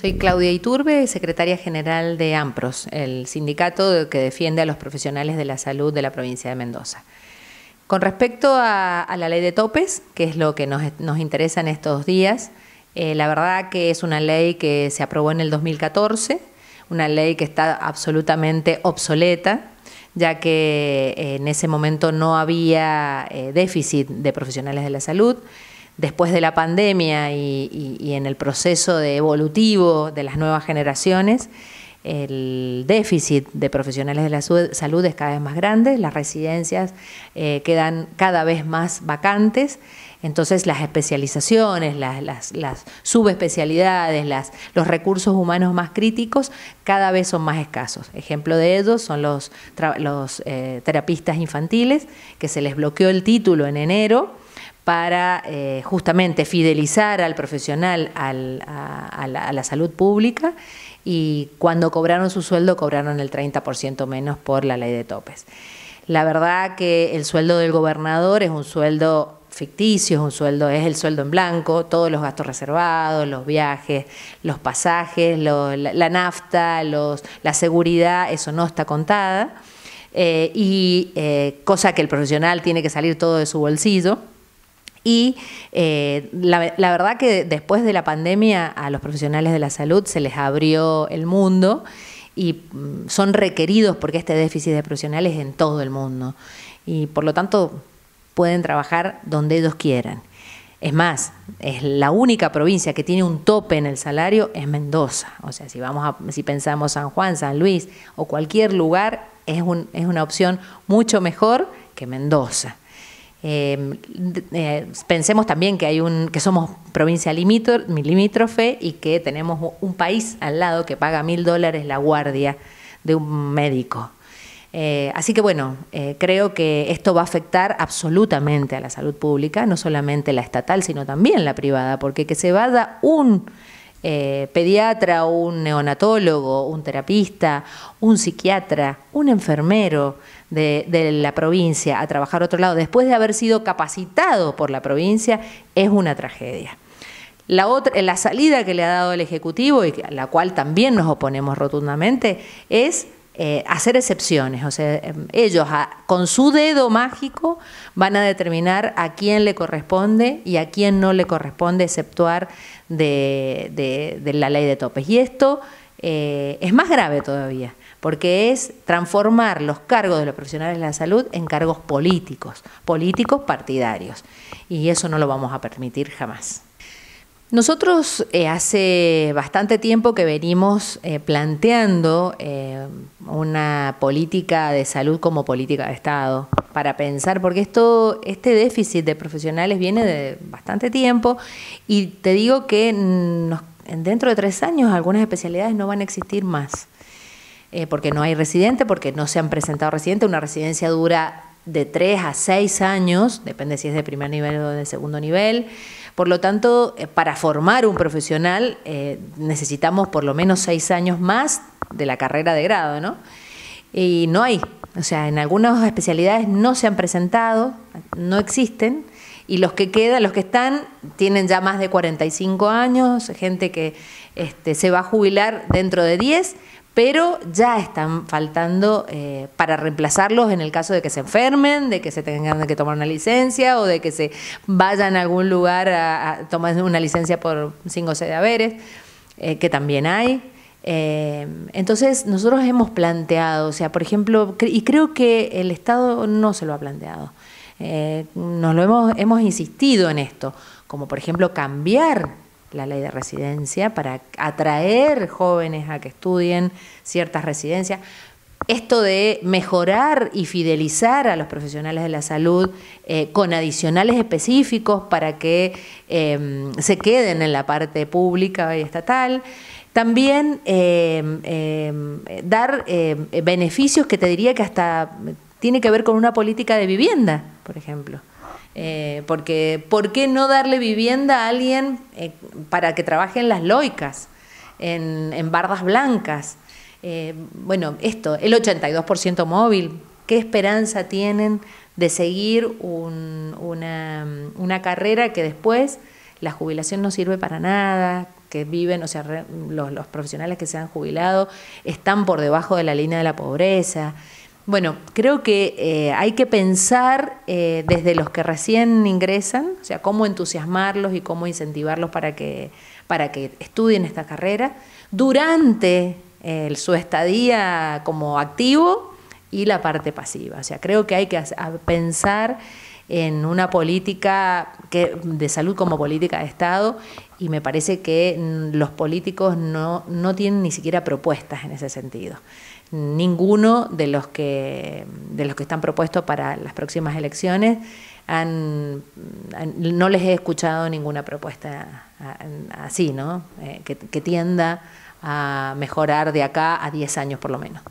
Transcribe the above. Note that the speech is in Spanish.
Soy Claudia Iturbe, secretaria general de AMPROS, el sindicato que defiende a los profesionales de la salud de la provincia de Mendoza. Con respecto a, la ley de topes, que es lo que nos, interesa en estos días, eh, la verdad que es una ley que se aprobó en el 2014, una ley que está absolutamente obsoleta, ya que eh, en ese momento no había eh, déficit de profesionales de la salud después de la pandemia y, en el proceso evolutivo de las nuevas generaciones, el déficit de profesionales de la salud es cada vez más grande, las residencias eh, quedan cada vez más vacantes, entonces las especializaciones, las, subespecialidades, los recursos humanos más críticos cada vez son más escasos. Ejemplo de ellos son los, eh, terapistas infantiles, que se les bloqueó el título en enero para eh, justamente fidelizar al profesional a, la, salud pública y cuando cobraron su sueldo cobraron el 30% menos por la ley de topes. La verdad que el sueldo del gobernador es un sueldo ficticio, es un sueldo, es el sueldo en blanco, todos los gastos reservados, los viajes, los pasajes, la, nafta, la seguridad, eso no está contada. Eh, y eh, cosa que el profesional tiene que salir todo de su bolsillo. Y eh, la, la, verdad que después de la pandemia a los profesionales de la salud se les abrió el mundo y mm, son requeridos porque este déficit de profesionales en todo el mundo. Y por lo tanto pueden trabajar donde ellos quieran. Es más, es la única provincia que tiene un tope en el salario es Mendoza. O sea, si vamos a, si pensamos San Juan, San Luis o cualquier lugar, es, un, es una opción mucho mejor que Mendoza. Em, eh, pensemos también que hay un que somos provincia limítrofe y que tenemos un país al lado que paga mil dólares la guardia de un médico. Eh, así que bueno, eh, creo que esto va a afectar absolutamente a la salud pública, no solamente la estatal, sino también la privada, porque que se vaya un eh, pediatra, un neonatólogo, un terapista, un psiquiatra, un enfermero de, la provincia a trabajar otro lado, después de haber sido capacitado por la provincia, es una tragedia. La, otra, la salida que le ha dado el Ejecutivo, y a la cual también nos oponemos rotundamente, es eh, hacer excepciones. O sea, em, ellos con su dedo mágico van a determinar a quién le corresponde y a quién no le corresponde exceptuar de, la ley de topes. Y esto eh, es más grave todavía porque es transformar los cargos de los profesionales de la salud en cargos políticos, políticos partidarios. Y eso no lo vamos a permitir jamás. Nosotros eh, hace bastante tiempo que venimos eh, planteando eh, una política de salud como política de Estado para pensar, porque esto, este déficit de profesionales viene de bastante tiempo y te digo que dentro de tres años algunas especialidades no van a existir más, porque no hay residente, porque no se han presentado residentes, una residencia dura de tres a seis años, depende si es de primer nivel o de segundo nivel. Por lo tanto, eh, para formar un profesional eh, necesitamos por lo menos seis años más de la carrera de grado, ¿no? Y no hay, o sea, en algunas especialidades no se han presentado, no existen, y los que quedan, los que están, tienen ya más de 45 años, gente que este, se va a jubilar dentro de 10, pero ya están faltando eh, para reemplazarlos en el caso de que se enfermen, de que se tengan que tomar una licencia o de que se vayan a algún lugar a, tomar una licencia por cinco o seis haberes, eh, que también hay. Eh, entonces, nosotros hemos planteado, o sea, por ejemplo, y creo que el Estado no se lo ha planteado. nos lo hemos, hemos insistido en esto, como por ejemplo cambiar la ley de residencia para atraer jóvenes a que estudien ciertas residencias. Esto de mejorar y fidelizar a los profesionales de la salud eh, con adicionales específicos para que em, se queden en la parte pública y estatal. También em, em, dar beneficios que te diría que hasta tiene que ver con una política de vivienda, por ejemplo eh, porque, ¿por qué no darle vivienda a alguien eh, para que trabaje en las loicas, en, bardas blancas? Eh, bueno, esto, el 82% móvil, ¿qué esperanza tienen de seguir una, carrera que después la jubilación no sirve para nada? que viven, o sea, los, los profesionales que se han jubilado están por debajo de la línea de la pobreza. Bueno, creo que eh, hay que pensar eh, desde los que recién ingresan, o sea, cómo entusiasmarlos y cómo incentivarlos para que, para que estudien esta carrera durante eh, su estadía como activo y la parte pasiva. O sea, creo que hay que pensar en una política de salud como política de Estado y me parece que mm, los políticos no tienen ni siquiera propuestas en ese sentido ninguno de los que, de los que están propuestos para las próximas elecciones han, no les he escuchado ninguna propuesta así, ¿no? Eh, que, que tienda a mejorar de acá a 10 años por lo menos.